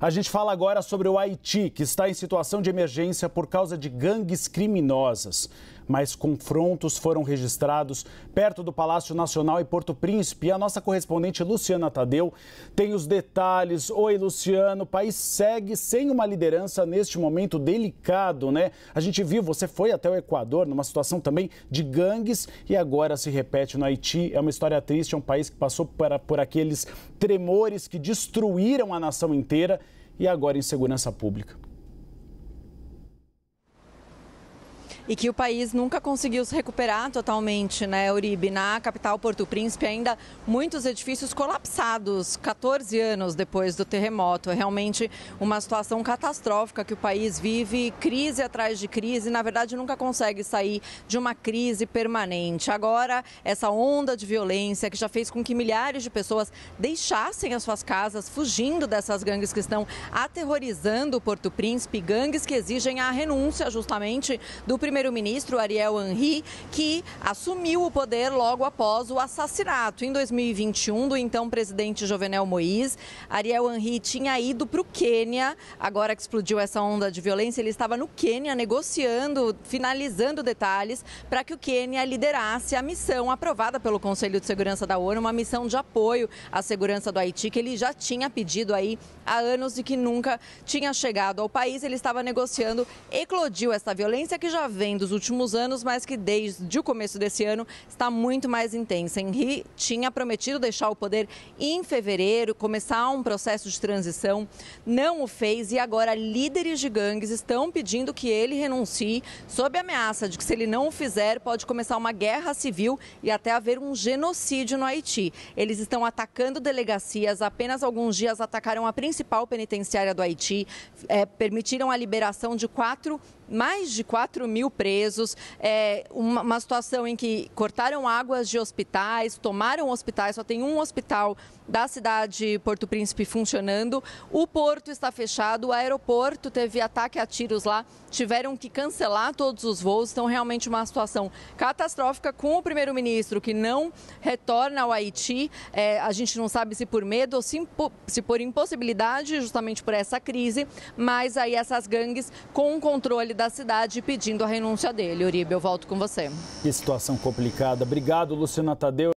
A gente fala agora sobre o Haiti, que está em situação de emergência por causa de gangues criminosas mas confrontos foram registrados perto do Palácio Nacional e Porto Príncipe. E a nossa correspondente Luciana Tadeu tem os detalhes. Oi, Luciano. O país segue sem uma liderança neste momento delicado, né? A gente viu, você foi até o Equador numa situação também de gangues e agora se repete no Haiti. É uma história triste, é um país que passou por aqueles tremores que destruíram a nação inteira e agora insegurança pública. e que o país nunca conseguiu se recuperar totalmente, né, Uribe? Na capital Porto Príncipe, ainda muitos edifícios colapsados 14 anos depois do terremoto. É realmente uma situação catastrófica que o país vive, crise atrás de crise, na verdade nunca consegue sair de uma crise permanente. Agora, essa onda de violência que já fez com que milhares de pessoas deixassem as suas casas, fugindo dessas gangues que estão aterrorizando o Porto Príncipe, gangues que exigem a renúncia justamente do primeiro primeiro-ministro Ariel Henry, que assumiu o poder logo após o assassinato em 2021 do então presidente Jovenel Moïse. Ariel Henry tinha ido para o Quênia, agora que explodiu essa onda de violência, ele estava no Quênia negociando, finalizando detalhes para que o Quênia liderasse a missão aprovada pelo Conselho de Segurança da ONU, uma missão de apoio à segurança do Haiti que ele já tinha pedido aí há anos e que nunca tinha chegado ao país. Ele estava negociando, eclodiu essa violência que já vem dos últimos anos, mas que desde o começo desse ano está muito mais intensa. Henri tinha prometido deixar o poder em fevereiro, começar um processo de transição, não o fez e agora líderes de gangues estão pedindo que ele renuncie, sob ameaça de que se ele não o fizer, pode começar uma guerra civil e até haver um genocídio no Haiti. Eles estão atacando delegacias, apenas alguns dias atacaram a principal penitenciária do Haiti, é, permitiram a liberação de quatro mais de 4 mil presos, é, uma, uma, situação em que cortaram águas de hospitais, tomaram hospitais, só tem um hospital da cidade de Porto Príncipe funcionando. O porto está fechado, o aeroporto teve ataque a tiros lá, tiveram que cancelar todos os voos, então realmente uma situação catastrófica com o primeiro-ministro que não retorna ao Haiti. É, a gente não sabe se por medo ou se, se por impossibilidade, justamente por essa crise, mas aí essas gangues com o controle da cidade pedindo a renúncia dele. Uribe, eu volto com você. Que situação complicada. Obrigado, Luciana Tadeu.